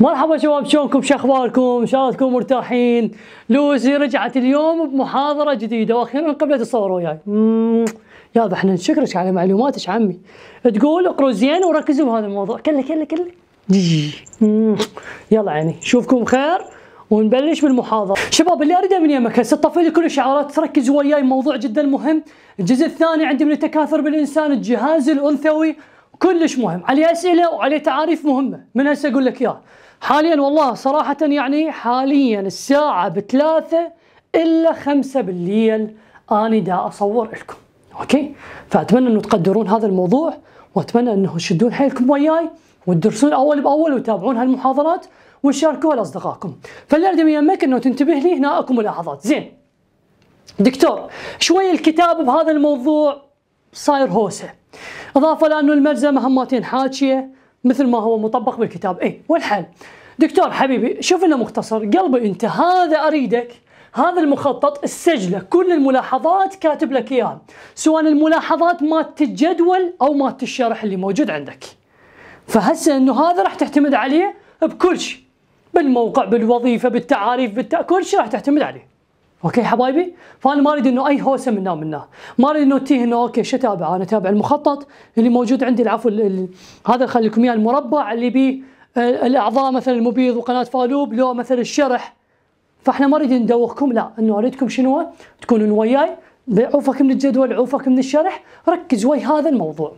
مرحبا شباب شلونكم شو اخباركم؟ ان شاء الله تكونوا مرتاحين. لوزي رجعت اليوم بمحاضره جديده واخيرا قبلت الصور وياي. يابا احنا نشكرك على معلوماتك عمي. تقول اقروا زين وركزوا بهذا الموضوع كله كله كله. يلا عيني نشوفكم بخير ونبلش بالمحاضره. شباب اللي اريده من يمك هسه طفيت كل الشعارات تركز وياي موضوع جدا مهم. الجزء الثاني عندي من التكاثر بالانسان الجهاز الانثوي كلش مهم عليه اسئله وعليه تعاريف مهمه من هسه اقول لك اياها حاليا والله صراحة يعني حاليا الساعة بثلاثة إلا خمسة بالليل أنا دا أصور لكم أوكي فأتمنى أنه تقدرون هذا الموضوع وأتمنى أنه تشدون حيلكم وياي وتدرسون أول بأول وتتابعون هالمحاضرات وتشاركوها لأصدقائكم فاللي أريد يمك أنه تنتبه لي هنا أكو ملاحظات زين دكتور شوي الكتاب بهذا الموضوع صاير هوسه اضافه لانه الملزمه هماتين حاشيه مثل ما هو مطبق بالكتاب اي والحل دكتور حبيبي شوف لنا مختصر قلبي انت هذا اريدك هذا المخطط السجله كل الملاحظات كاتب لك اياها سواء الملاحظات مالت الجدول او مالت الشرح اللي موجود عندك فهسه انه هذا راح تعتمد عليه بكل شيء بالموقع بالوظيفه بالتعاريف بالتا... كل شيء راح تعتمد عليه اوكي حبايبي فانا ما اريد انه اي هوسه منا منا ما اريد انه تيه انه اوكي شو اتابع انا اتابع المخطط اللي موجود عندي العفو اللي هذا خلي لكم اياه المربع اللي بيه الاعضاء مثلا المبيض وقناه فالوب لو مثلا الشرح فاحنا ما نريد ندوخكم لا انه اريدكم شنو تكونون وياي عوفك من الجدول عوفك من الشرح ركز ويا هذا الموضوع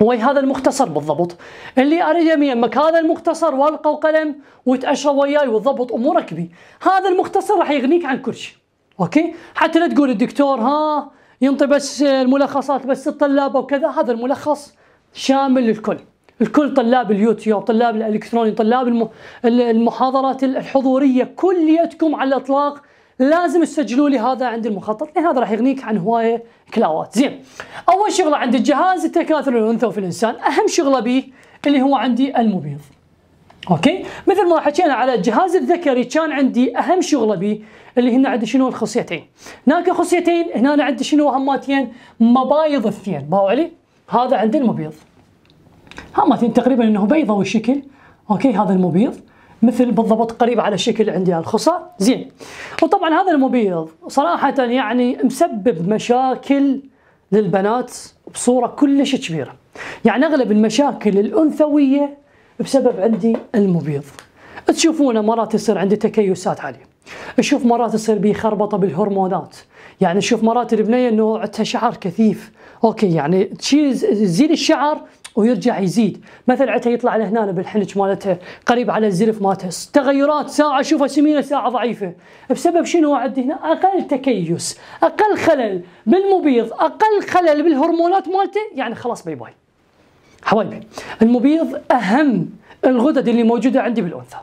وهذا المختصر بالضبط اللي اريد يمك هذا المختصر ورقه وقلم وتاشر وياي وتضبط امورك بي هذا المختصر راح يغنيك عن كل شيء اوكي حتى لا تقول الدكتور ها ينطي بس الملخصات بس الطلاب وكذا هذا الملخص شامل للكل الكل طلاب اليوتيوب طلاب الالكتروني طلاب المحاضرات الحضوريه كليتكم على الاطلاق لازم تسجلوا لي هذا عند المخطط لان هذا راح يغنيك عن هوايه كلاوات زين اول شغله عند الجهاز التكاثر الانثوي في الانسان اهم شغله به اللي هو عندي المبيض اوكي مثل ما حكينا على الجهاز الذكري كان عندي اهم شغله به اللي هنا عندي شنو الخصيتين هناك خصيتين هنا عندي شنو هماتين مبايض الثين باو علي هذا عند المبيض هماتين تقريبا انه بيضه وشكل اوكي هذا المبيض مثل بالضبط قريب على شكل عندي الخصى زين وطبعا هذا المبيض صراحة يعني مسبب مشاكل للبنات بصورة كلش كبيرة يعني أغلب المشاكل الأنثوية بسبب عندي المبيض تشوفونه مرات يصير عندي تكيسات عالية تشوف مرات يصير بي خربطه بالهرمونات يعني تشوف مرات البنيه انه عندها شعر كثيف اوكي يعني تشيل زين الشعر ويرجع يزيد مثلا عته يطلع لهنا بالحنج مالته قريب على الزرف مالته تغيرات ساعه اشوفها سمينه ساعه ضعيفه بسبب شنو عندي هنا اقل تكيس اقل خلل بالمبيض اقل خلل بالهرمونات مالته يعني خلاص باي باي حبايبي المبيض اهم الغدد اللي موجوده عندي بالانثى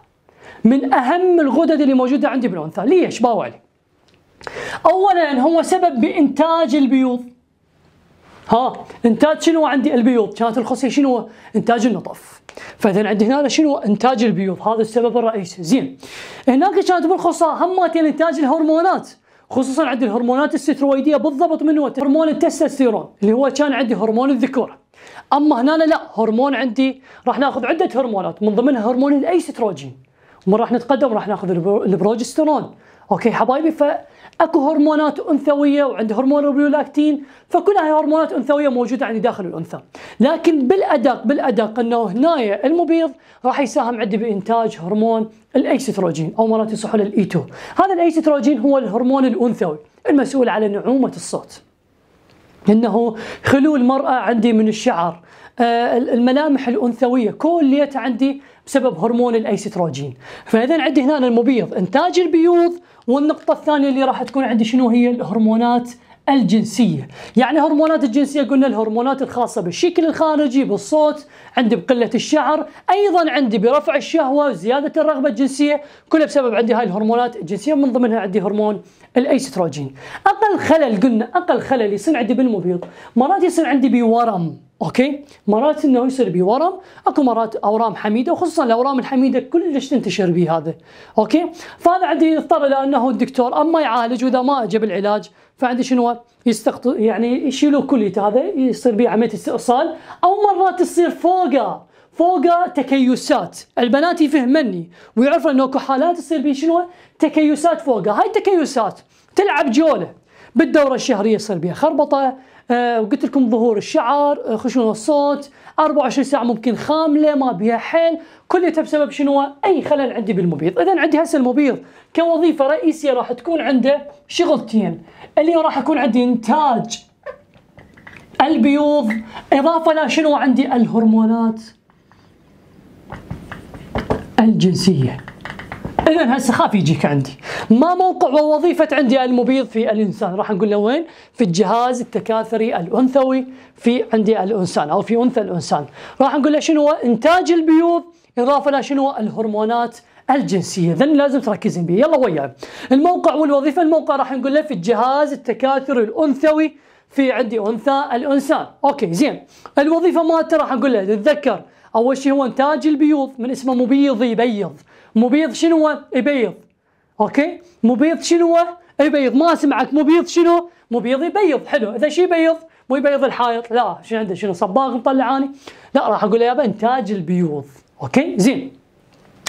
من اهم الغدد اللي موجوده عندي بالانثى ليش باوع علي اولا هو سبب بانتاج البيوض ها انتاج شنو عندي البيوض كانت الخصيه شنو انتاج النطف فاذا عندي هنا شنو انتاج البيوض هذا السبب الرئيسي زين هناك كانت بالخصه همتين انتاج الهرمونات خصوصا عند الهرمونات السترويديه بالضبط من هو هرمون التستوستيرون اللي هو كان عندي هرمون الذكوره اما هنا لا هرمون عندي راح ناخذ عده هرمونات من ضمنها هرمون الايستروجين ومن راح نتقدم راح ناخذ البروجسترون اوكي حبايبي فاكو هرمونات انثويه وعند هرمون الريولاكتين فكلها هاي هرمونات انثويه موجوده عندي داخل الانثى لكن بالادق بالادق انه هنايا المبيض راح يساهم عندي بانتاج هرمون الايستروجين او مرات يصحوا الايتو هذا الايستروجين هو الهرمون الانثوي المسؤول على نعومه الصوت انه خلو المراه عندي من الشعر آه، الملامح الانثويه كليتها عندي بسبب هرمون الايستروجين فاذا عندي هنا المبيض انتاج البيوض والنقطة الثانية اللي راح تكون عندي شنو هي الهرمونات الجنسية يعني هرمونات الجنسية قلنا الهرمونات الخاصة بالشكل الخارجي بالصوت عندي بقلة الشعر أيضا عندي برفع الشهوة وزيادة الرغبة الجنسية كلها بسبب عندي هاي الهرمونات الجنسية من ضمنها عندي هرمون الايستروجين اقل خلل قلنا اقل خلل يصير عندي بالمبيض مرات يصير عندي بورم اوكي مرات انه يصير بورم اكو مرات اورام حميده وخصوصا الاورام الحميده كلش تنتشر به هذا اوكي فهذا عندي يضطر الى انه الدكتور اما يعالج واذا ما جاب العلاج فعندي شنو يستقط يعني يشيلوا كليته هذا يصير به عمليه استئصال او مرات تصير فوقه فوق تكيسات البنات يفهمني ويعرفوا انه اكو حالات تصير بيه شنو تكيسات فوق هاي التكيسات تلعب جوله بالدوره الشهريه يصير بها خربطه آه وقلت لكم ظهور الشعر آه، خشونه الصوت 24 ساعه ممكن خامله ما بها حيل كلها بسبب شنو اي خلل عندي بالمبيض اذا عندي هسه المبيض كوظيفه رئيسيه راح تكون عنده شغلتين اللي راح يكون عندي انتاج البيوض اضافه لشنو عندي الهرمونات الجنسية إذا هسه خاف يجيك عندي ما موقع ووظيفة عندي المبيض في الإنسان راح نقول له وين في الجهاز التكاثري الأنثوي في عندي الإنسان أو في أنثى الإنسان راح نقول له شنو إنتاج البيوض إضافة إلى شنو الهرمونات الجنسية ذن لازم تركزين بيه يلا وياه الموقع والوظيفة الموقع راح نقول له في الجهاز التكاثري الأنثوي في عندي أنثى الإنسان أوكي زين الوظيفة مالته راح نقول له تتذكر اول شيء هو انتاج البيوض من اسمه مبيض يبيض مبيض شنو هو يبيض اوكي مبيض شنو هو يبيض ما اسمعك مبيض شنو مبيض يبيض حلو اذا شيء يبيض مو يبيض الحائط لا شنو عنده شنو صباغ مطلعاني لا راح اقول يابا انتاج البيوض اوكي زين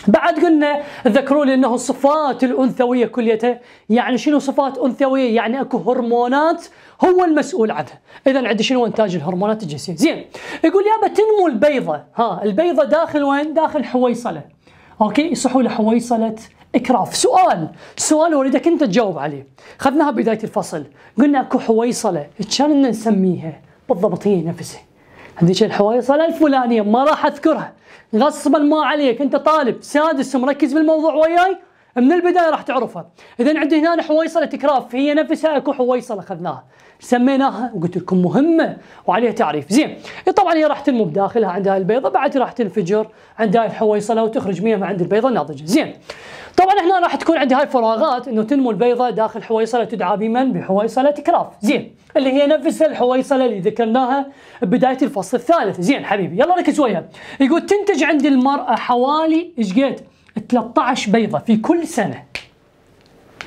بعد قلنا ذكروا لي انه الصفات الانثويه كليتها يعني شنو صفات انثويه يعني اكو هرمونات هو المسؤول عنها اذا عند شنو انتاج الهرمونات الجنسيه زين يقول يابا تنمو البيضه ها البيضه داخل وين داخل حويصله اوكي يصحوا له حويصله اكراف سؤال سؤال اريدك انت تجاوب عليه خذناها بدايه الفصل قلنا اكو حويصله كان نسميها بالضبط هي نفسها هذيك الحويصله الفلانيه ما راح اذكرها غصبا ما عليك انت طالب سادس ومركز بالموضوع وياي من البدايه راح تعرفها اذا عندي هنا حويصله تكراف هي نفسها اكو حويصله اخذناها سميناها وقلت لكم مهمه وعليها تعريف زين إيه طبعا هي راح تنمو بداخلها عندها البيضه بعد راح تنفجر عندها الحويصله وتخرج منها عند البيضه الناضجه زين طبعا هنا راح تكون عندي هاي فراغات انه تنمو البيضه داخل حويصله تدعى بمن؟ بحويصله كراف، زين اللي هي نفسها الحويصله اللي ذكرناها بدايه الفصل الثالث، زين حبيبي يلا ركز وياها. يقول تنتج عند المراه حوالي ايش قد؟ 13 بيضه في كل سنه.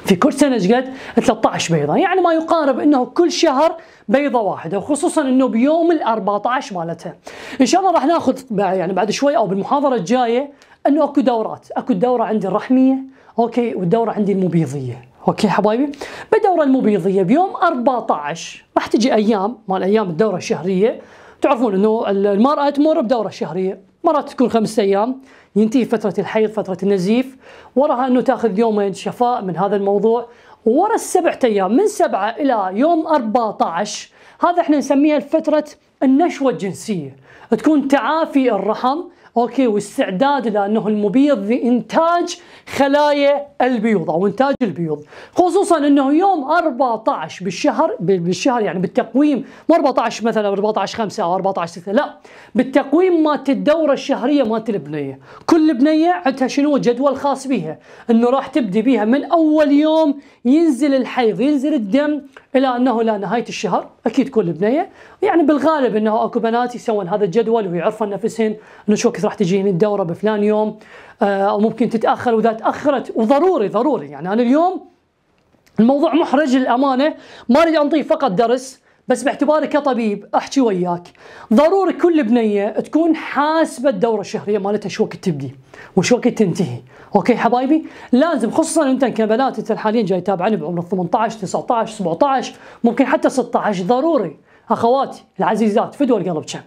في كل سنه ايش قد؟ 13 بيضه، يعني ما يقارب انه كل شهر بيضه واحده وخصوصا انه بيوم ال 14 مالتها. ان شاء الله راح ناخذ يعني بعد شوي او بالمحاضره الجايه انه اكو دورات اكو الدوره عندي الرحميه اوكي والدوره عندي المبيضيه اوكي حبايبي بالدوره المبيضيه بيوم 14 راح تجي ايام مال ايام الدوره الشهريه تعرفون انه المراه تمر بدوره شهريه مرات تكون خمسة ايام ينتهي فتره الحيض فتره النزيف وراها انه تاخذ يومين شفاء من هذا الموضوع ورا السبعة ايام من سبعة الى يوم 14 هذا احنا نسميها فتره النشوه الجنسيه تكون تعافي الرحم اوكي واستعداد لانه المبيض لانتاج خلايا البيوض او انتاج البيوض خصوصا انه يوم 14 بالشهر بالشهر يعني بالتقويم مو 14 مثلا 14 5 او 14 6 لا بالتقويم مالت الدوره الشهريه مالت البنيه كل بنيه عندها شنو جدول خاص بها انه راح تبدي بها من اول يوم ينزل الحيض ينزل الدم الى انه الى نهايه الشهر اكيد كل بنيه يعني بالغالب انه اكو بنات يسوون هذا الجدول ويعرفون نفسهن انه شو راح تجيني الدوره بفلان يوم آه، او ممكن تتاخر واذا تاخرت وضروري ضروري يعني انا اليوم الموضوع محرج للامانه ما اريد انطيه فقط درس بس باعتباري كطبيب احكي وياك ضروري كل بنيه تكون حاسبه الدوره الشهريه مالتها شو وقت تبدي وش وقت تنتهي اوكي حبايبي لازم خصوصا انت كبنات انت حاليا جاي تابعني بعمر 18 19 17 ممكن حتى 16 ضروري اخواتي العزيزات فدوا القلب كم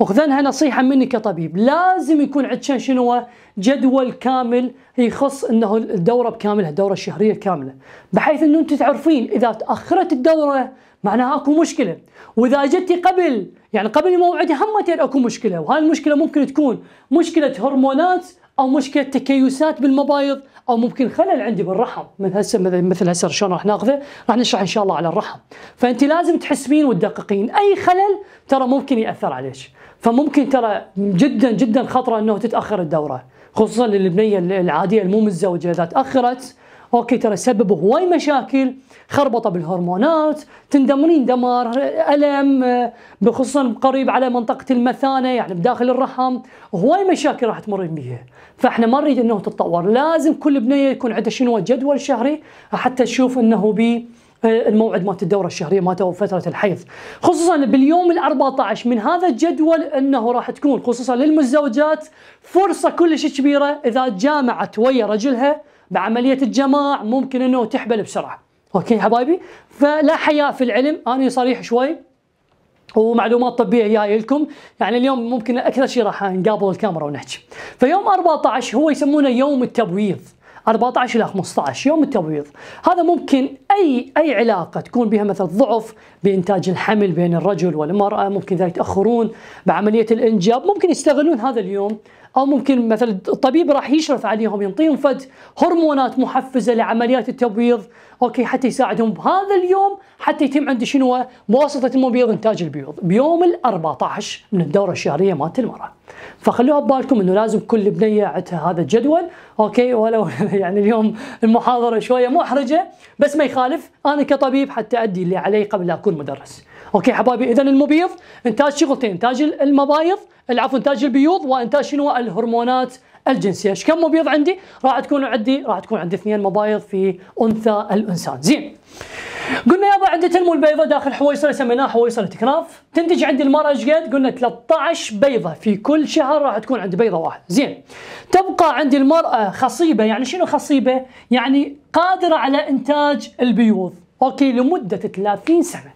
وخذنها نصيحه مني كطبيب لازم يكون عندكم شنو جدول كامل يخص انه الدوره بكاملها الدوره الشهريه كامله بحيث انه انت تعرفين اذا تاخرت الدوره معناها اكو مشكله واذا جتي قبل يعني قبل موعدها هم اكو مشكله وهاي المشكله ممكن تكون مشكله هرمونات او مشكله تكيسات بالمبايض او ممكن خلل عندي بالرحم من هسه مثل هسه شلون راح ناخذه راح نشرح ان شاء الله على الرحم فانت لازم تحسبين وتدققين اي خلل ترى ممكن ياثر عليك فممكن ترى جدا جدا خطره انه تتاخر الدوره خصوصا للبنيه العاديه المو متزوجه اذا تاخرت اوكي ترى سبب هواي مشاكل خربطه بالهرمونات تندمرين دمار الم بخصوصا قريب على منطقه المثانه يعني بداخل الرحم هواي مشاكل راح تمرين بيها فاحنا ما نريد انه تتطور لازم كل بنيه يكون عندها شنو جدول شهري حتى تشوف انه بي آه، الموعد مالت الدوره الشهريه او وفتره الحيض خصوصا باليوم ال14 من هذا الجدول انه راح تكون خصوصا للمزوجات فرصه كلش كبيره اذا جامعت ويا رجلها بعمليه الجماع ممكن انه تحبل بسرعه اوكي حبايبي فلا حياء في العلم انا صريح شوي ومعلومات طبيه جايه لكم يعني اليوم ممكن اكثر شيء راح نقابل الكاميرا ونحكي فيوم 14 هو يسمونه يوم التبويض 14 الى 15 يوم التبويض هذا ممكن اي اي علاقه تكون بها مثل ضعف بانتاج الحمل بين الرجل والمراه ممكن ذلك يتاخرون بعمليه الانجاب ممكن يستغلون هذا اليوم او ممكن مثلا الطبيب راح يشرف عليهم ينطيهم فد هرمونات محفزه لعمليات التبويض اوكي حتى يساعدهم بهذا اليوم حتى يتم عند شنو مواسطه المبيض انتاج البيوض بيوم ال 14 من الدوره الشهريه مالت المراه فخلوها ببالكم انه لازم كل بنيه عندها هذا الجدول اوكي ولو يعني اليوم المحاضره شويه محرجه بس ما يخالف انا كطبيب حتى ادي اللي علي قبل لا اكون مدرس اوكي حبايبي اذا المبيض انتاج شغلتين انتاج المبايض العفو انتاج البيوض وانتاج شنو الهرمونات الجنسيه، ايش كم مبيض عندي؟ راح تكون عندي راح تكون عندي اثنين مبايض في انثى الانسان، زين. قلنا يابا عندي تنمو البيضه داخل حويصله سميناها حويصله كناف، تنتج عندي المراه ايش قد؟ قلنا 13 بيضه في كل شهر راح تكون عندي بيضه واحده، زين. تبقى عندي المراه خصيبه، يعني شنو خصيبه؟ يعني قادره على انتاج البيوض، اوكي لمده 30 سنه.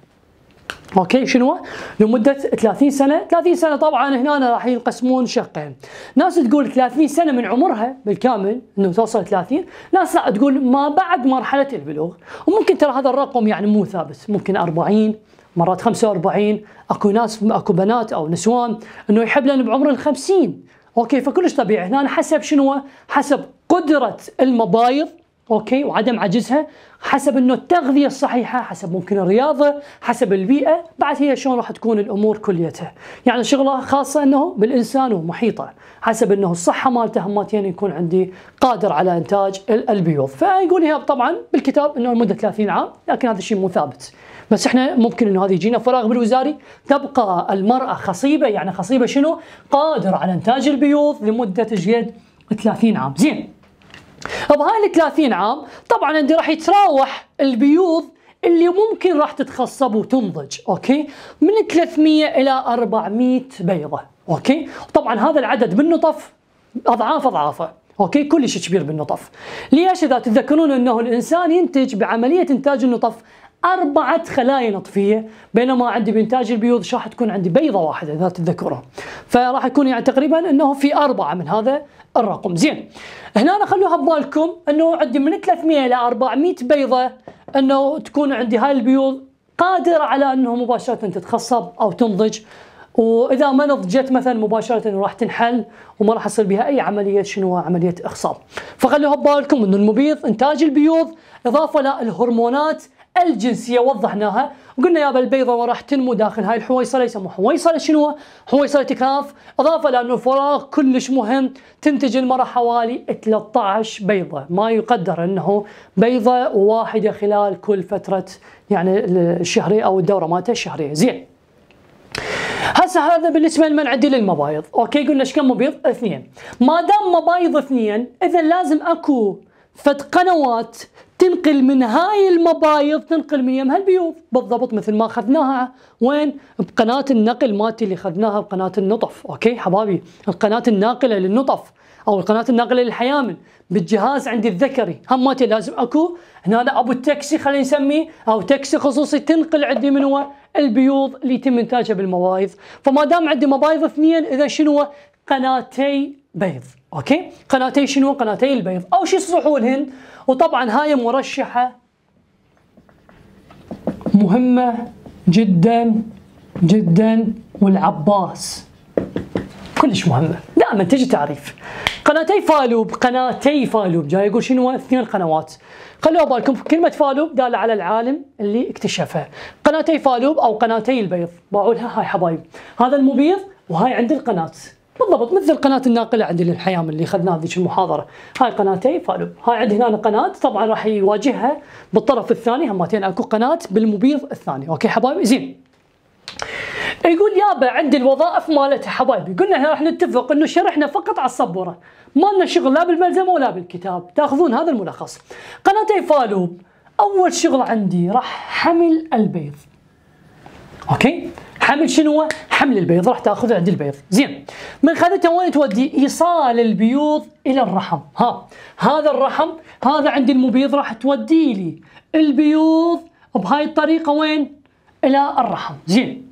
اوكي شنو؟ لمده 30 سنه، 30 سنه طبعا هنا راح ينقسمون شقين، ناس تقول 30 سنه من عمرها بالكامل انه توصل 30، ناس لا تقول ما بعد مرحله البلوغ، وممكن ترى هذا الرقم يعني مو ثابت، ممكن 40 مرات 45 اكو ناس اكو بنات او نسوان انه لنا بعمر ال 50 اوكي فكلش طبيعي هنا حسب شنو؟ حسب قدره المبايض اوكي وعدم عجزها حسب انه التغذيه الصحيحه حسب ممكن الرياضه حسب البيئه بعد هي شلون راح تكون الامور كليتها يعني شغله خاصه انه بالانسان ومحيطه حسب انه الصحه مالته هماتين يكون عندي قادر على انتاج البيوض فيقول هي طبعا بالكتاب انه لمده 30 عام لكن هذا الشيء مو ثابت بس احنا ممكن انه هذه يجينا فراغ بالوزاري تبقى المراه خصيبه يعني خصيبه شنو قادر على انتاج البيوض لمده جيد 30 عام زين بهاي ال 30 عام طبعا عندي راح يتراوح البيوض اللي ممكن راح تتخصب وتنضج اوكي من 300 الى 400 بيضه اوكي طبعا هذا العدد بالنطف اضعاف اضعافه اوكي كلش كبير بالنطف ليش اذا تتذكرون انه الانسان ينتج بعمليه انتاج النطف أربعة خلايا نطفية بينما عندي بإنتاج البيوض شو راح تكون عندي بيضة واحدة إذا تتذكرون فراح يكون يعني تقريبا أنه في أربعة من هذا الرقم زين هنا أنا خلوها ببالكم أنه عندي من 300 إلى 400 بيضة أنه تكون عندي هاي البيوض قادرة على أنه مباشرة تتخصب أو تنضج واذا ما نضجت مثلا مباشره راح تنحل وما راح يصير بها اي عمليه شنو عمليه اخصاب فخلوها ببالكم انه المبيض انتاج البيوض اضافه للهرمونات الجنسية وضحناها قلنا يابا البيضة وراح تنمو داخل هاي الحويصلة يسموها حويصلة شنو حويصلة كاف إضافة لأنه الفراغ كلش مهم تنتج المرأة حوالي 13 بيضة ما يقدر أنه بيضة واحدة خلال كل فترة يعني الشهرية أو الدورة مالتها الشهرية زين هسه هذا بالنسبه لمن عندي للمبايض، اوكي قلنا ايش كم مبيض؟ اثنين. ما دام مبايض اثنين اذا لازم اكو فد قنوات تنقل من هاي المبايض تنقل من يمها البيوض بالضبط مثل ما اخذناها وين بقناه النقل مالتي اللي اخذناها بقناه النطف اوكي حبابي القناه الناقله للنطف او القناه الناقله للحيامل بالجهاز عندي الذكري هم مالتي لازم اكو هنا ابو التاكسي خلينا نسميه او تاكسي خصوصي تنقل عندي من هو البيوض اللي يتم انتاجها بالمبايض فما دام عندي مبايض اثنين اذا شنو قناتي بيض اوكي قناتي شنو قناتي البيض شي شيء صحولهن وطبعا هاي مرشحه مهمه جدا جدا والعباس كلش مهمه دائما تجي تعريف قناتي فالوب قناتي فالوب جاي يقول شنو اثنين قنوات خلوا بالكم كلمه فالوب داله على العالم اللي اكتشفها قناتي فالوب او قناتي البيض باعوا لها هاي حبايب هذا المبيض وهاي عند القناه بالضبط مثل القناه الناقله عندي للحياه اللي اخذناها ذيك المحاضره هاي قناتي فالوب هاي عندي هنا قناه طبعا راح يواجهها بالطرف الثاني همتين اكو قناه بالمبيض الثاني اوكي حبايبي زين يقول يابا عندي الوظائف مالتها حبايبي قلنا احنا راح نتفق انه شرحنا فقط على السبوره ما لنا شغل لا بالملزمه ولا بالكتاب تاخذون هذا الملخص قناتي فالوب اول شغل عندي راح حمل البيض اوكي حمل شنو حمل البيض راح تاخذه عند البيض زين من خذته وين تودي ايصال البيوض الى الرحم ها هذا الرحم هذا عند المبيض راح تودي لي البيوض بهاي الطريقه وين الى الرحم زين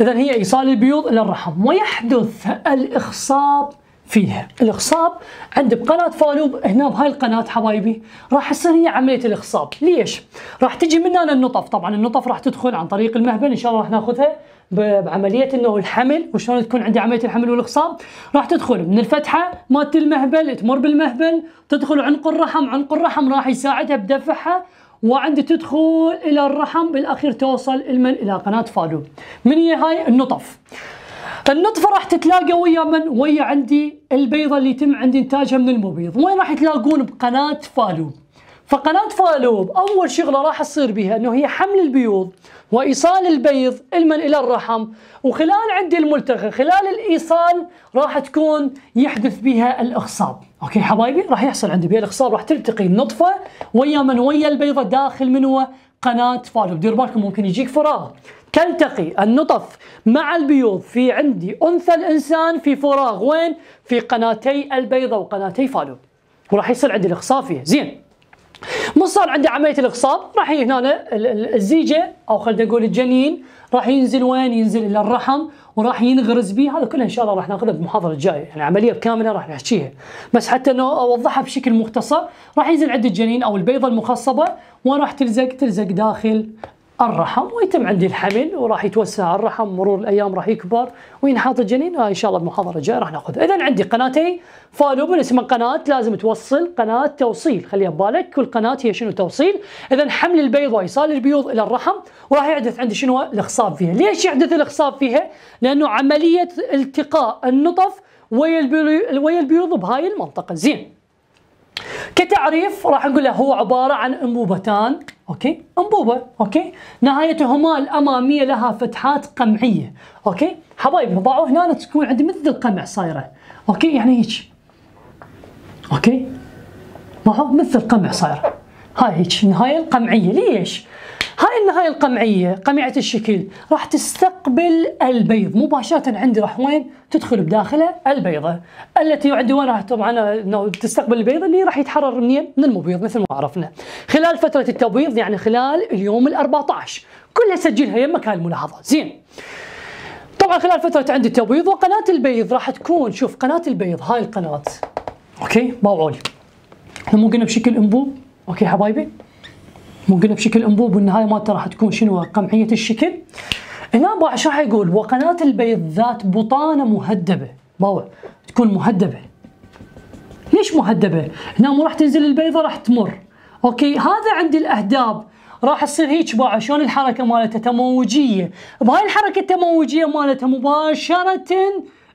اذا هي ايصال البيوض الى الرحم ويحدث الاخصاب فيها الاخصاب عند بقناه فالوب هنا بهاي القناه حبايبي راح تصير هي عمليه الاخصاب ليش راح تجي من هنا النطف طبعا النطف راح تدخل عن طريق المهبل ان شاء الله راح ناخذها بعمليه انه الحمل وشلون تكون عندي عمليه الحمل والاخصاب راح تدخل من الفتحه مالت المهبل تمر بالمهبل تدخل عنق الرحم عنق الرحم راح يساعدها بدفعها وعند تدخل الى الرحم بالاخير توصل المن الى قناه فالو من هي هاي النطف النطفه راح تتلاقى ويا من؟ ويا عندي البيضه اللي يتم عندي انتاجها من المبيض، وين راح يتلاقون بقناه فالو؟ فقناة فالوب أول شغلة راح تصير بها أنه هي حمل البيوض وإيصال البيض المن إلى الرحم وخلال عندي الملتقى خلال الإيصال راح تكون يحدث بها الإخصاب أوكي حبايبي راح يحصل عندي بها الإخصاب راح تلتقي النطفة ويا من ويا البيضة داخل منو قناة فالوب دير بالكم ممكن يجيك فراغ تلتقي النطف مع البيوض في عندي أنثى الإنسان في فراغ وين؟ في قناتي البيضة وقناتي فالوب وراح يصير عندي الإخصاب فيها زين من صار عنده عمليه الاغصاب راح هنا الزيجه او خلينا نقول الجنين راح ينزل وين؟ ينزل الى الرحم وراح ينغرز به هذا كله ان شاء الله راح ناخذه بالمحاضره الجايه يعني عمليه كامله راح نحكيها بس حتى انه اوضحها بشكل مختصر راح ينزل عند الجنين او البيضه المخصبه وراح تلزق تلزق داخل الرحم ويتم عندي الحمل وراح يتوسع الرحم مرور الايام راح يكبر وينحط الجنين ان شاء الله المحاضره الجايه راح ناخذ اذا عندي قناتي فالوبن اسمها قناه لازم توصل قناه توصيل خليها ببالك كل قناه هي شنو توصيل اذا حمل البيض وايصال البيوض الى الرحم وراح يحدث عندي شنو الاخصاب فيها ليش يحدث الاخصاب فيها لانه عمليه التقاء النطف ويا البيوض بهاي المنطقه زين كتعريف راح نقول له هو عبارة عن أنبوبتان أوكي أنبوبة أوكي نهايتهما الأمامية لها فتحات قمعية أوكي حبايبي ضعوا هنا تكون عندي مثل القمع صايرة أوكي يعني هيك أوكي معه مثل القمع صايرة هاي هيك النهاية القمعية ليش؟ هاي النهاية القمعية قميعة الشكل راح تستقبل البيض مباشرة عندي راح وين تدخل بداخله البيضة التي عندي وين راح طبعا تستقبل البيض اللي راح يتحرر منين من المبيض مثل ما عرفنا خلال فترة التبويض يعني خلال اليوم ال14 كلها سجلها يمك هاي الملاحظة زين طبعا خلال فترة عندي التبويض وقناة البيض راح تكون شوف قناة البيض هاي القناة اوكي باوعولي احنا ممكن بشكل انبوب اوكي حبايبي ممكن بشكل انبوب والنهايه مالته راح تكون شنو قمعيه الشكل هنا باع شو راح يقول وقناه البيض ذات بطانه مهدبه باوع تكون مهدبه ليش مهدبه هنا مو راح تنزل البيضه راح تمر اوكي هذا عند الاهداب راح تصير هيك باع شلون الحركه مالته تموجيه بهاي الحركه التموجيه مالته مباشره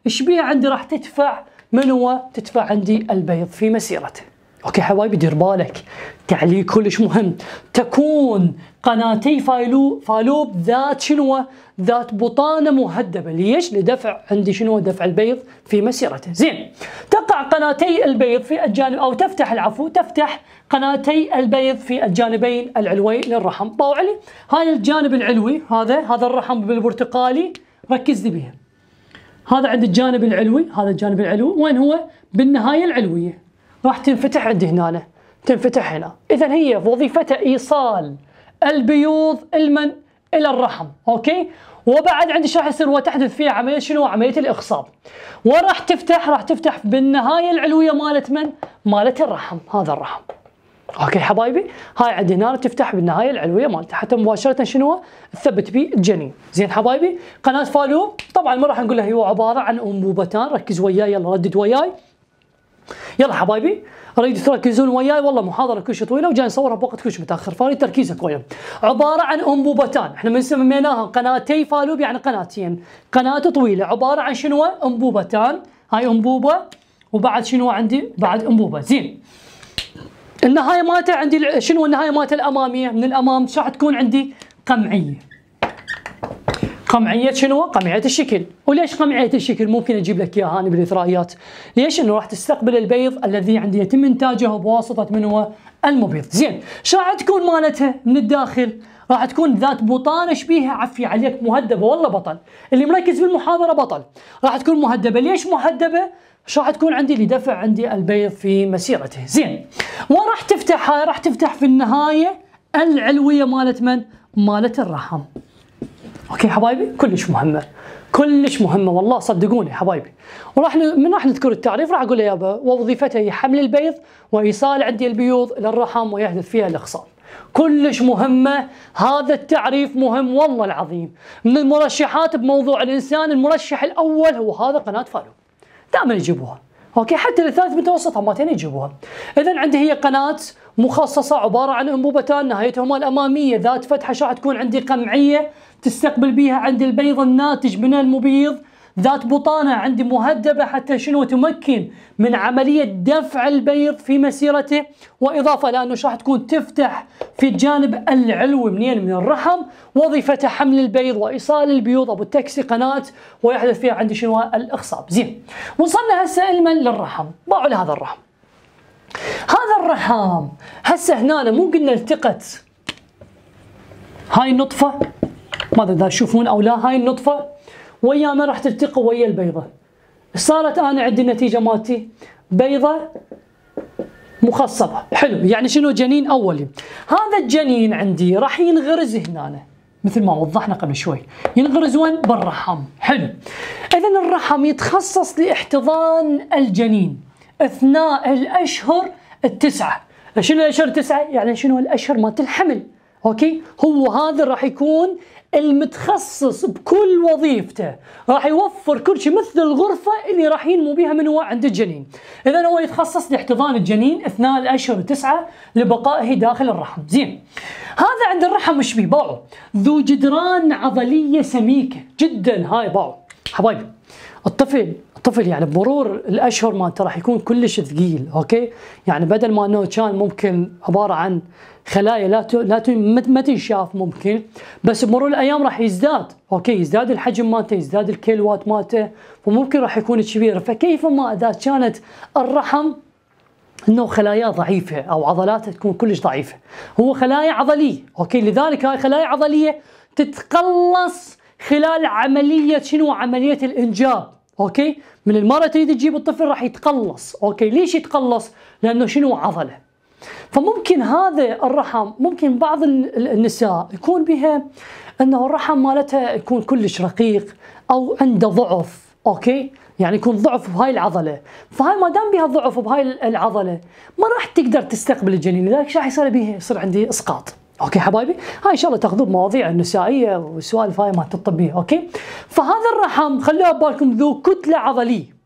شبيه عندي راح تدفع من هو تدفع عندي البيض في مسيرته اوكي حبايبي دير بالك تعليق كلش مهم تكون قناتي فايلو فالوب ذات شنو ذات بطانه مهدبه ليش لدفع عندي شنو دفع البيض في مسيرته زين تقع قناتي البيض في الجانب او تفتح العفو تفتح قناتي البيض في الجانبين العلوي للرحم طوع لي هاي الجانب العلوي هذا هذا الرحم بالبرتقالي ركز لي بها هذا عند الجانب العلوي هذا الجانب العلوي وين هو بالنهايه العلويه راح تنفتح عندي هنا تنفتح هنا اذا هي وظيفتها ايصال البيوض المن الى الرحم اوكي وبعد عندي راح يصير وتحدث فيها عمليه شنو عمليه الاخصاب وراح تفتح راح تفتح بالنهايه العلويه مالت من مالت الرحم هذا الرحم اوكي حبايبي هاي عندي هنا تفتح بالنهايه العلويه مالتها حتى مباشره شنو تثبت بيه الجنين زين حبايبي قناه فالو طبعا ما راح نقول لها أيوة، هي عباره عن انبوبتان ركز وياي يلا ردد وياي يلا حبايبي اريد تركزون وياي والله محاضره كلش طويله وجاي نصورها بوقت كلش متاخر فاريد تركيزك وياي عباره عن انبوبتان احنا من سميناها قناتي فالوب يعني قناتين قناه طويله عباره عن شنو انبوبتان هاي انبوبه وبعد شنو عندي بعد انبوبه زين النهايه مالته عندي شنو النهايه مالته الاماميه من الامام راح تكون عندي قمعيه قمعيه شنو؟ قمعيه الشكل، وليش قمعيه الشكل؟ ممكن اجيب لك اياها انا بالاثرائيات، ليش؟ انه راح تستقبل البيض الذي عندي يتم انتاجه بواسطه من هو؟ المبيض، زين، شو راح تكون مالتها من الداخل؟ راح تكون ذات بطانه شبيهه عفي عليك مهدبه والله بطل، اللي مركز بالمحاضره بطل، راح تكون مهدبه، ليش مهدبه؟ شو راح تكون عندي لدفع عندي البيض في مسيرته، زين، وين راح تفتحها؟ راح تفتح في النهايه العلويه مالت من؟ مالت الرحم. اوكي حبايبي كلش مهمه كلش مهمه والله صدقوني حبايبي وراح من راح نذكر التعريف راح اقول له يابا وظيفته هي حمل البيض وايصال عندي البيوض الى الرحم ويحدث فيها الاخصاب كلش مهمة هذا التعريف مهم والله العظيم من المرشحات بموضوع الإنسان المرشح الأول هو هذا قناة فالو دائما يجيبوها اوكي حتى للثالث متوسط همتين يجيبوها اذا عندي هي قناه مخصصه عباره عن انبوبتان نهايتهما الاماميه ذات فتحه شرح تكون عندي قمعيه تستقبل بيها عندي البيض الناتج من المبيض ذات بطانة عندي مهدبة حتى شنو تمكن من عملية دفع البيض في مسيرته وإضافة لأنه راح تكون تفتح في الجانب العلوي منين من الرحم وظيفة حمل البيض وإيصال البيوض أبو التكسي قناة ويحدث فيها عندي شنو الإخصاب زين وصلنا هسه علما للرحم ضعوا لهذا الرحم هذا الرحم هسه هنا مو قلنا التقت هاي النطفة ماذا تشوفون او لا هاي النطفه ويا ما راح تلتقي ويا البيضه صارت انا عندي النتيجه مالتي بيضه مخصبه حلو يعني شنو جنين اولي هذا الجنين عندي راح ينغرز هنا مثل ما وضحنا قبل شوي ينغرز وين بالرحم حلو اذا الرحم يتخصص لاحتضان الجنين اثناء الاشهر التسعه شنو الاشهر التسعه يعني شنو الاشهر مالت الحمل اوكي هو هذا راح يكون المتخصص بكل وظيفته راح يوفر كل شيء مثل الغرفة اللي راح ينمو بها من هو عند الجنين إذا هو يتخصص لاحتضان الجنين أثناء الأشهر التسعة لبقائه داخل الرحم زين هذا عند الرحم مش بيه باعه ذو جدران عضلية سميكة جدا هاي باعه حبايبي الطفل الطفل يعني بمرور الاشهر مالته راح يكون كلش ثقيل اوكي يعني بدل ما انه كان ممكن عباره عن خلايا لا ت... لا ت... ما تنشاف ممكن بس بمرور الايام راح يزداد اوكي يزداد الحجم مالته يزداد الكيلوات مالته وممكن راح يكون كبير فكيف ما اذا كانت الرحم انه خلايا ضعيفه او عضلاته تكون كلش ضعيفه هو خلايا عضليه اوكي لذلك هاي خلايا عضليه تتقلص خلال عمليه شنو عمليه الانجاب اوكي من المره تريد تجيب الطفل راح يتقلص اوكي ليش يتقلص لانه شنو عضله فممكن هذا الرحم ممكن بعض النساء يكون بها انه الرحم مالتها يكون كلش رقيق او عنده ضعف اوكي يعني يكون ضعف بهاي العضله فهاي ما دام بها ضعف بهاي العضله ما راح تقدر تستقبل الجنين لذلك ايش راح يصير بها يصير عندي اسقاط اوكي حبايبي هاي ان شاء الله تاخذون مواضيع النسائيه والسوالف هاي ما الطبيه اوكي فهذا الرحم خلوها ببالكم ذو كتله عضليه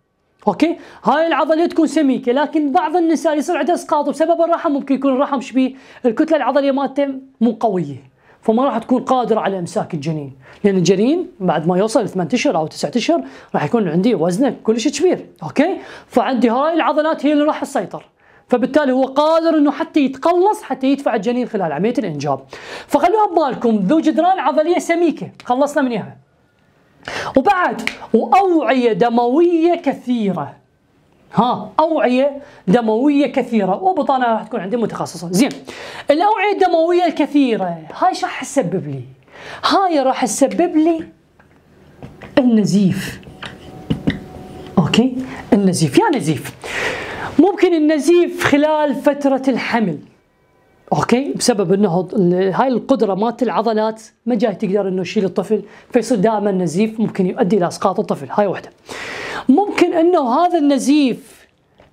اوكي هاي العضليه تكون سميكه لكن بعض النساء يصير عندها اسقاط بسبب الرحم ممكن يكون الرحم شبيه الكتله العضليه مالته مو قويه فما راح تكون قادره على امساك الجنين لان الجنين بعد ما يوصل 8 اشهر او 9 اشهر راح يكون عندي وزنه كلش كبير اوكي فعندي هاي العضلات هي اللي راح تسيطر فبالتالي هو قادر انه حتى يتقلص حتى يدفع الجنين خلال عمليه الانجاب فخلوها ببالكم ذو جدران عضليه سميكه خلصنا منها وبعد وأوعية دموية كثيرة ها أوعية دموية كثيرة وبطانة راح تكون عندي متخصصة زين الأوعية الدموية الكثيرة هاي شو راح تسبب لي هاي راح تسبب لي النزيف اوكي النزيف يا نزيف ممكن النزيف خلال فترة الحمل اوكي بسبب انه هاي القدره مالت العضلات ما جاي تقدر انه تشيل الطفل فيصير دائما نزيف ممكن يؤدي الى اسقاط الطفل هاي وحده ممكن انه هذا النزيف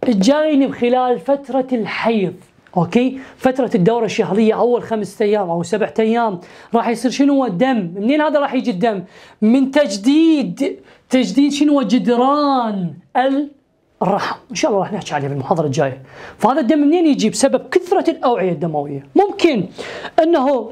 جايني خلال فتره الحيض اوكي فترة الدورة الشهرية اول خمسة ايام او سبعة ايام راح يصير شنو هو الدم منين هذا راح يجي الدم من تجديد تجديد شنو جدران ال الرحم ان شاء الله راح نحكي عليه بالمحاضره الجايه فهذا الدم منين يجي بسبب كثره الاوعيه الدمويه ممكن انه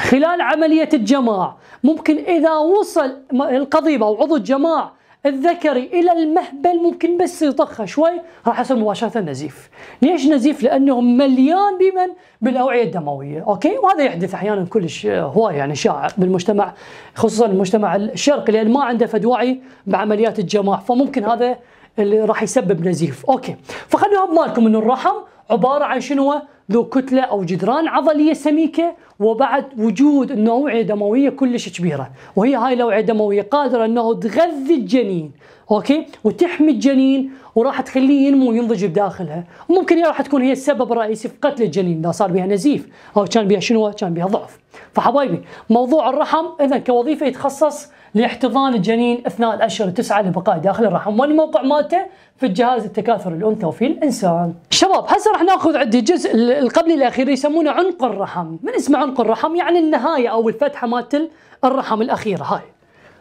خلال عمليه الجماع ممكن اذا وصل القضيب او عضو الجماع الذكري الى المهبل ممكن بس يطخه شوي راح يصير مباشره نزيف. ليش نزيف؟ لانه مليان بمن؟ بالاوعيه الدمويه، اوكي؟ وهذا يحدث احيانا كلش آه، هواي يعني شائع بالمجتمع خصوصا المجتمع الشرقي لان ما عنده فد وعي بعمليات الجماع فممكن هذا اللي راح يسبب نزيف اوكي فخلوا ببالكم انه الرحم عباره عن شنو ذو كتله او جدران عضليه سميكه وبعد وجود نوعيه دمويه كلش كبيره وهي هاي الاوعيه الدمويه قادره انه تغذي الجنين اوكي وتحمي الجنين وراح تخليه ينمو وينضج بداخلها وممكن هي راح تكون هي السبب الرئيسي في قتل الجنين اذا صار بها نزيف او كان بها شنو كان بها ضعف فحبايبي موضوع الرحم اذا كوظيفه يتخصص لاحتضان الجنين اثناء الاشهر التسعه لبقاء داخل الرحم وين موقع مالته في الجهاز التكاثر الانثى وفي الانسان. شباب هسه راح ناخذ عندي الجزء القبلي الاخير يسمونه عنق الرحم، من اسمه عنق الرحم يعني النهايه او الفتحه مالت الرحم الاخيره هاي.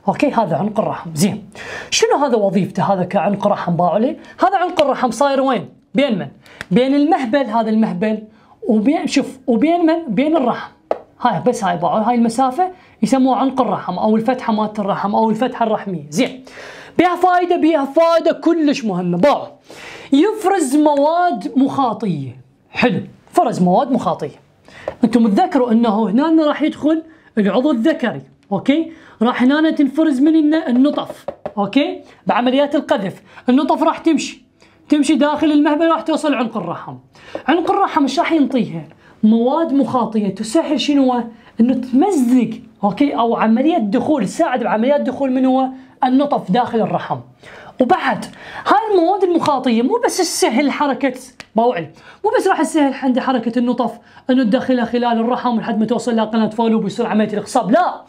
اوكي هذا عنق الرحم زين شنو هذا وظيفته هذا كعنق رحم باعوا هذا عنق الرحم صاير وين بين من بين المهبل هذا المهبل وبين شوف وبين من بين الرحم هاي بس هاي باعوا هاي المسافه يسموها عنق الرحم او الفتحه مالت الرحم او الفتحه الرحميه زين بها فائده بها فائده كلش مهمه باعوا يفرز مواد مخاطيه حلو فرز مواد مخاطيه انتم تذكروا انه هنا راح يدخل العضو الذكري اوكي راح هنا تنفرز من النطف اوكي بعمليات القذف النطف راح تمشي تمشي داخل المهبل راح توصل عنق الرحم عنق الرحم ايش راح ينطيها مواد مخاطيه تسهل شنو؟ انه تمزق اوكي او عمليه دخول تساعد بعمليه دخول من هو؟ النطف داخل الرحم. وبعد هاي المواد المخاطيه مو بس تسهل حركه بوعي مو بس راح تسهل عند حركه النطف انه تدخلها خلال الرحم لحد ما توصل لها قناه فولو ويصير عمليه الاخصاب، لا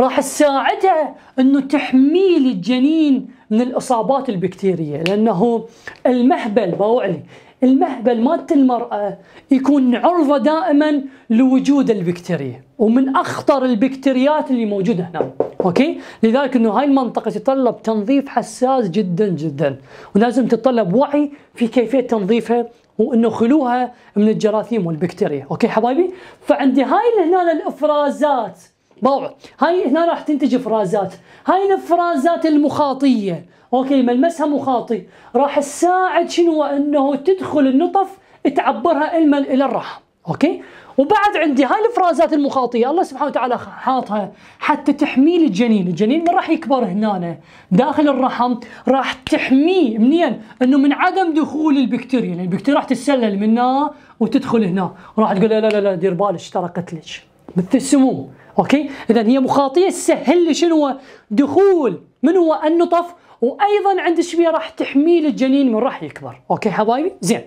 راح تساعدها انه تحمي الجنين من الاصابات البكتيريه لانه المهبل بوعلي المهبل مالت المرأة يكون عرضة دائما لوجود البكتيريا ومن أخطر البكتيريات اللي موجودة هنا أوكي لذلك أنه هاي المنطقة تتطلب تنظيف حساس جدا جدا ولازم تتطلب وعي في كيفية تنظيفها وانه خلوها من الجراثيم والبكتيريا اوكي حبايبي فعندي هاي هنا الافرازات باوع هاي هنا راح تنتج افرازات هاي الافرازات المخاطيه اوكي ملمسها مخاطي راح تساعد شنو انه تدخل النطف تعبرها الى الرحم اوكي وبعد عندي هاي الافرازات المخاطيه الله سبحانه وتعالى حاطها حتى تحمي الجنين، الجنين من راح يكبر هنا داخل الرحم راح تحميه منين؟ انه من عدم دخول البكتيريا، يعني البكتيريا راح تتسلل منها وتدخل هنا، وراح تقول لا لا لا دير بالك ترى قتلك مثل السموم، اوكي اذا هي مخاطيه تسهل لي شنو دخول من هو النطف وايضا عند الشبيه راح تحميه الجنين من راح يكبر اوكي حبايبي زين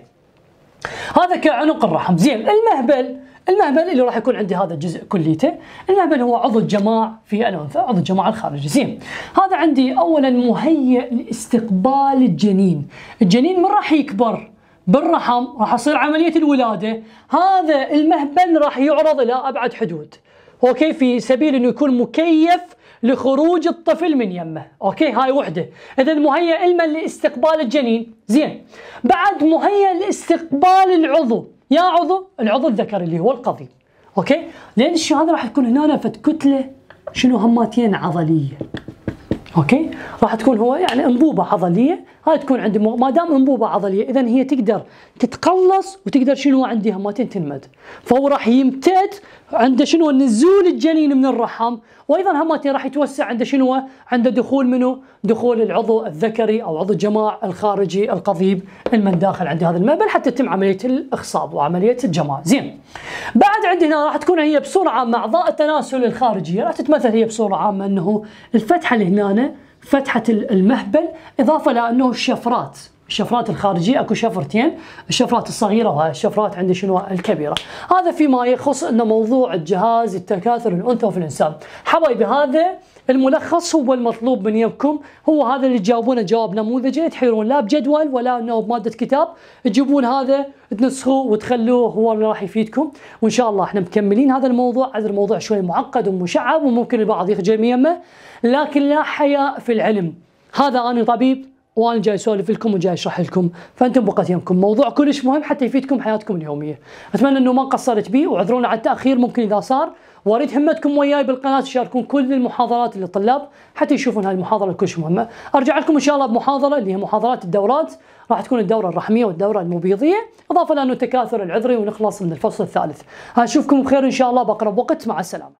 هذا كعنق الرحم زين المهبل المهبل اللي راح يكون عندي هذا الجزء كليته المهبل هو عضو الجماع في الانثى عضو الجماع الخارجي زين هذا عندي اولا مهيئ لاستقبال الجنين الجنين من راح يكبر بالرحم راح يصير عمليه الولاده هذا المهبل راح يعرض الى ابعد حدود اوكي في سبيل انه يكون مكيف لخروج الطفل من يمه اوكي هاي وحده اذا مهيئ الما لاستقبال الجنين زين بعد مهيئ لاستقبال العضو يا عضو العضو الذكري اللي هو القضيب اوكي لان الشيء هذا راح تكون هنا فد كتله شنو هماتين عضليه اوكي راح تكون هو يعني انبوبه عضليه هاي تكون عند ما دام انبوبه عضليه اذا هي تقدر تتقلص وتقدر شنو عندها ما تنمد فهو راح يمتد عنده شنو نزول الجنين من الرحم وايضا هماتين راح يتوسع عنده شنو عنده دخول منه دخول العضو الذكري او عضو الجماع الخارجي القضيب داخل عند هذا المهبل حتى تتم عمليه الاخصاب وعمليه الجماع زين بعد عندنا راح تكون هي بسرعه مع اعضاء التناسل الخارجيه راح تتمثل هي بصوره عامه انه الفتحه اللي هنا فتحة المهبل إضافة لأنه الشفرات الشفرات الخارجيه اكو شفرتين الشفرات الصغيره الشفرات عند شنو الكبيره هذا فيما يخص انه موضوع الجهاز التكاثر الانثوي في الانسان حبايبي هذا الملخص هو المطلوب من يمكم هو هذا اللي تجاوبونه جواب نموذجي تحيرون لا بجدول ولا انه بماده كتاب تجيبون هذا تنسخوه وتخلوه هو اللي راح يفيدكم وان شاء الله احنا مكملين هذا الموضوع هذا الموضوع شوي معقد ومشعب وممكن البعض يخجل من يمه لكن لا حياء في العلم هذا انا طبيب وانا جاي اسولف لكم وجاي اشرح لكم فانتم بقت يومكم موضوع كلش مهم حتى يفيدكم حياتكم اليوميه اتمنى انه ما قصرت بيه وعذرونا على التاخير ممكن اذا صار واريد همتكم وياي بالقناه تشاركون كل المحاضرات للطلاب حتى يشوفون هاي المحاضره كلش مهمه ارجع لكم ان شاء الله بمحاضره اللي هي محاضرات الدورات راح تكون الدوره الرحميه والدوره المبيضيه اضافه لانه التكاثر العذري ونخلص من الفصل الثالث اشوفكم بخير ان شاء الله باقرب وقت مع السلامه